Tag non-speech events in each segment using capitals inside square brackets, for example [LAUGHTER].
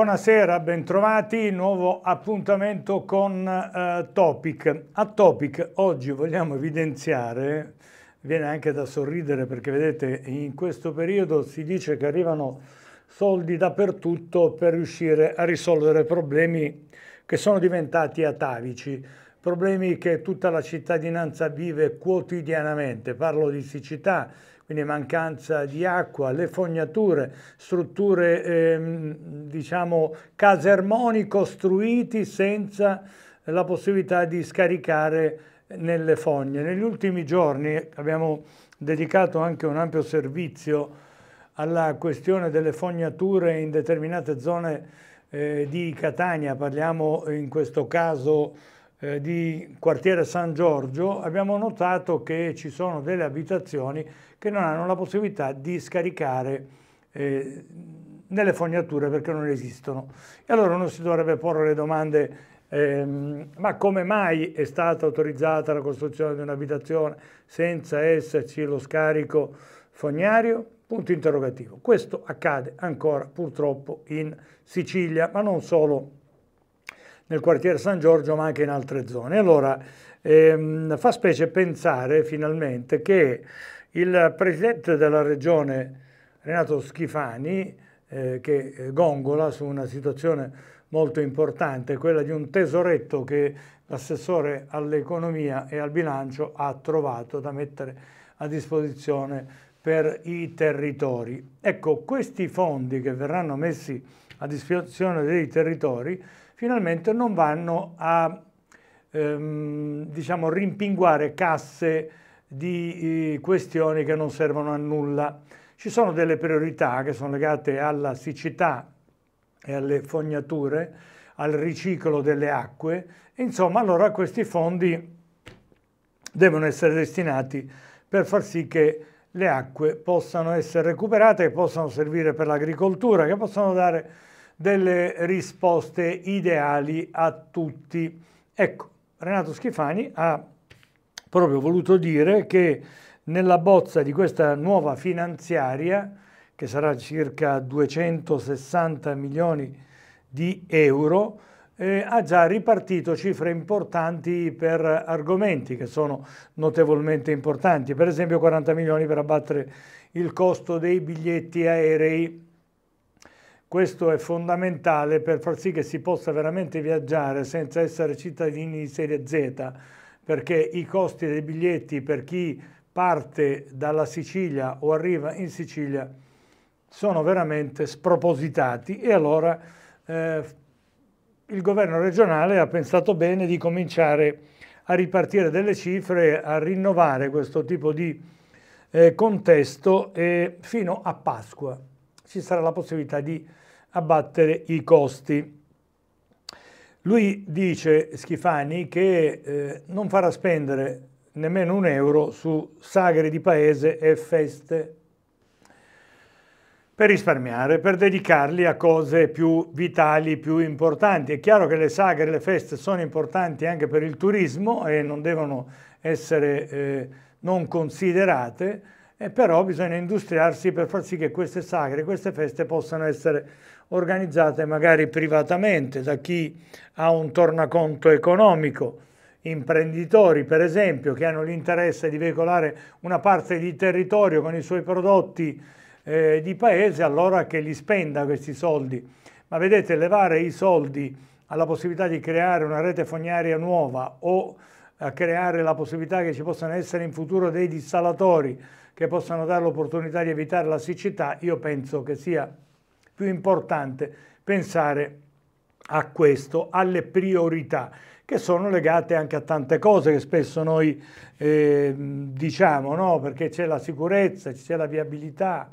Buonasera, bentrovati, nuovo appuntamento con eh, Topic. A Topic oggi vogliamo evidenziare, viene anche da sorridere perché vedete in questo periodo si dice che arrivano soldi dappertutto per riuscire a risolvere problemi che sono diventati atavici problemi che tutta la cittadinanza vive quotidianamente, parlo di siccità, quindi mancanza di acqua, le fognature, strutture, ehm, diciamo, casermoni costruiti senza la possibilità di scaricare nelle fogne. Negli ultimi giorni abbiamo dedicato anche un ampio servizio alla questione delle fognature in determinate zone eh, di Catania, parliamo in questo caso eh, di quartiere San Giorgio abbiamo notato che ci sono delle abitazioni che non hanno la possibilità di scaricare eh, fognature perché non esistono. E allora uno si dovrebbe porre le domande ehm, ma come mai è stata autorizzata la costruzione di un'abitazione senza esserci lo scarico fognario? Punto interrogativo. Questo accade ancora purtroppo in Sicilia, ma non solo nel quartiere San Giorgio ma anche in altre zone. Allora ehm, fa specie pensare finalmente che il presidente della regione Renato Schifani eh, che eh, gongola su una situazione molto importante, quella di un tesoretto che l'assessore all'economia e al bilancio ha trovato da mettere a disposizione per i territori. Ecco, questi fondi che verranno messi a disposizione dei territori finalmente non vanno a ehm, diciamo, rimpinguare casse di eh, questioni che non servono a nulla. Ci sono delle priorità che sono legate alla siccità e alle fognature, al riciclo delle acque, insomma allora questi fondi devono essere destinati per far sì che le acque possano essere recuperate, che possano servire per l'agricoltura, che possano dare delle risposte ideali a tutti. Ecco, Renato Schifani ha proprio voluto dire che nella bozza di questa nuova finanziaria, che sarà circa 260 milioni di euro, eh, ha già ripartito cifre importanti per argomenti che sono notevolmente importanti, per esempio 40 milioni per abbattere il costo dei biglietti aerei questo è fondamentale per far sì che si possa veramente viaggiare senza essere cittadini di serie Z, perché i costi dei biglietti per chi parte dalla Sicilia o arriva in Sicilia sono veramente spropositati e allora eh, il governo regionale ha pensato bene di cominciare a ripartire delle cifre, a rinnovare questo tipo di eh, contesto eh, fino a Pasqua. Ci sarà la possibilità di abbattere i costi. Lui dice, Schifani, che eh, non farà spendere nemmeno un euro su sagre di paese e feste per risparmiare, per dedicarli a cose più vitali, più importanti. È chiaro che le sagre e le feste sono importanti anche per il turismo e non devono essere eh, non considerate, e eh, però bisogna industriarsi per far sì che queste sagre, queste feste possano essere organizzate magari privatamente da chi ha un tornaconto economico, imprenditori per esempio che hanno l'interesse di veicolare una parte di territorio con i suoi prodotti eh, di paese, allora che li spenda questi soldi. Ma vedete, levare i soldi alla possibilità di creare una rete fognaria nuova o a creare la possibilità che ci possano essere in futuro dei dissalatori che possano dare l'opportunità di evitare la siccità, io penso che sia più importante pensare a questo, alle priorità che sono legate anche a tante cose che spesso noi eh, diciamo, no? perché c'è la sicurezza, c'è la viabilità,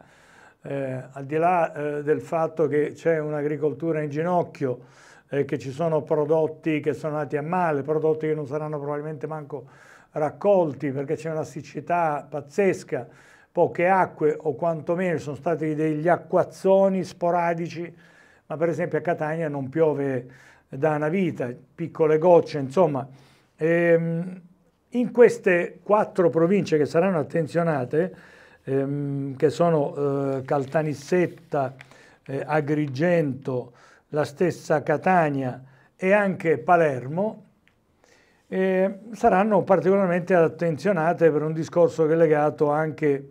eh, al di là eh, del fatto che c'è un'agricoltura in ginocchio, eh, che ci sono prodotti che sono nati a male, prodotti che non saranno probabilmente manco raccolti perché c'è una siccità pazzesca, poche acque o quantomeno sono stati degli acquazzoni sporadici, ma per esempio a Catania non piove da una vita, piccole gocce, insomma. Ehm, in queste quattro province che saranno attenzionate, ehm, che sono eh, Caltanissetta, eh, Agrigento, la stessa Catania e anche Palermo, eh, saranno particolarmente attenzionate per un discorso che è legato anche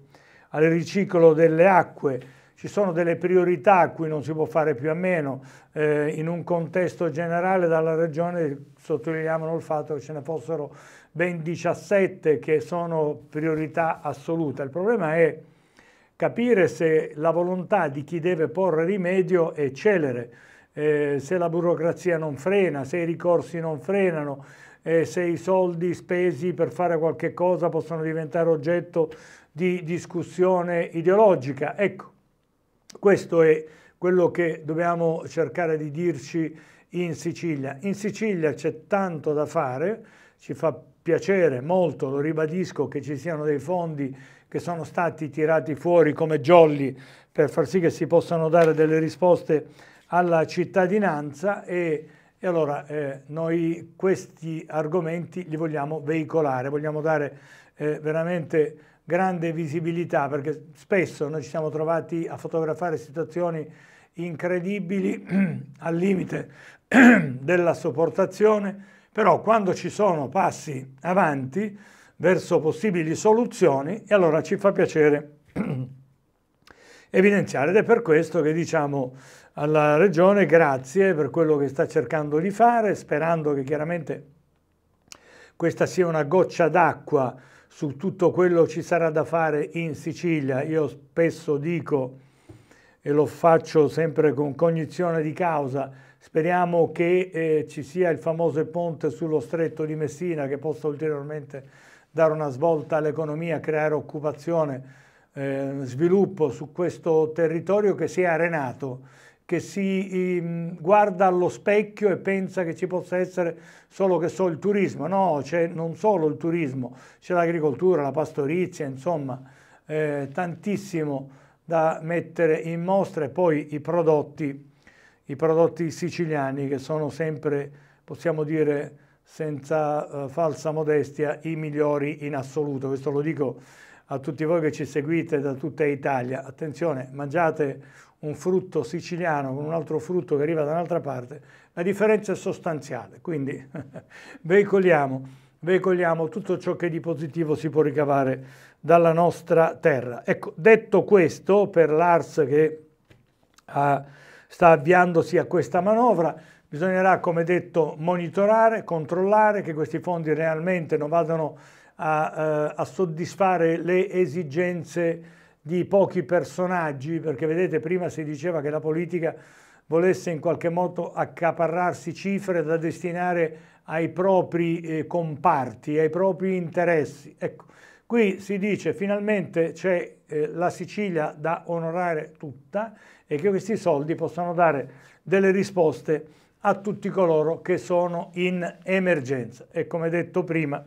al riciclo delle acque. Ci sono delle priorità a cui non si può fare più a meno. Eh, in un contesto generale dalla Regione sottolineiamo il fatto che ce ne fossero ben 17 che sono priorità assoluta. Il problema è capire se la volontà di chi deve porre rimedio è celere eh, se la burocrazia non frena, se i ricorsi non frenano, eh, se i soldi spesi per fare qualche cosa possono diventare oggetto di discussione ideologica. Ecco, questo è quello che dobbiamo cercare di dirci in Sicilia. In Sicilia c'è tanto da fare, ci fa piacere molto, lo ribadisco, che ci siano dei fondi che sono stati tirati fuori come jolly per far sì che si possano dare delle risposte alla cittadinanza e, e allora eh, noi questi argomenti li vogliamo veicolare, vogliamo dare eh, veramente grande visibilità perché spesso noi ci siamo trovati a fotografare situazioni incredibili [CLEARS THROAT] al limite [CLEARS THROAT] della sopportazione, però quando ci sono passi avanti verso possibili soluzioni, e allora ci fa piacere evidenziare ed è per questo che diciamo alla Regione grazie per quello che sta cercando di fare, sperando che chiaramente questa sia una goccia d'acqua su tutto quello che ci sarà da fare in Sicilia. Io spesso dico, e lo faccio sempre con cognizione di causa, speriamo che eh, ci sia il famoso ponte sullo stretto di Messina che possa ulteriormente dare una svolta all'economia, creare occupazione, eh, sviluppo su questo territorio che si è arenato, che si ehm, guarda allo specchio e pensa che ci possa essere solo che so il turismo. No, c'è non solo il turismo, c'è l'agricoltura, la pastorizia, insomma, eh, tantissimo da mettere in mostra e poi i prodotti, i prodotti siciliani che sono sempre, possiamo dire, senza eh, falsa modestia, i migliori in assoluto. Questo lo dico a tutti voi che ci seguite da tutta Italia. Attenzione, mangiate un frutto siciliano con un altro frutto che arriva da un'altra parte, la differenza è sostanziale, quindi [LAUGHS] veicoliamo, veicoliamo tutto ciò che di positivo si può ricavare dalla nostra terra. Ecco, detto questo, per l'ARS che ha, ah, sta avviandosi a questa manovra, bisognerà, come detto, monitorare, controllare che questi fondi realmente non vadano a, eh, a soddisfare le esigenze di pochi personaggi, perché vedete prima si diceva che la politica volesse in qualche modo accaparrarsi cifre da destinare ai propri eh, comparti, ai propri interessi. Ecco, qui si dice finalmente c'è eh, la Sicilia da onorare tutta e che questi soldi possano dare delle risposte a tutti coloro che sono in emergenza. E come detto prima,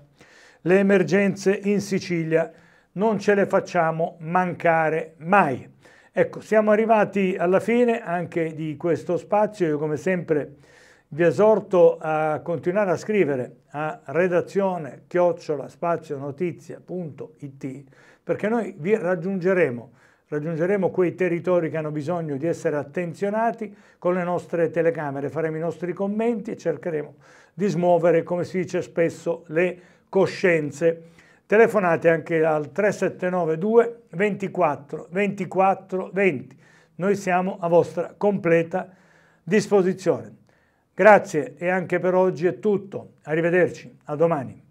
le emergenze in Sicilia non ce le facciamo mancare mai. Ecco, siamo arrivati alla fine anche di questo spazio. Io come sempre vi esorto a continuare a scrivere a redazione chiocciola-spazionotizia.it perché noi vi raggiungeremo, raggiungeremo quei territori che hanno bisogno di essere attenzionati con le nostre telecamere, faremo i nostri commenti e cercheremo di smuovere, come si dice spesso, le coscienze. Telefonate anche al 3792 24 24 20. Noi siamo a vostra completa disposizione. Grazie e anche per oggi è tutto. Arrivederci, a domani.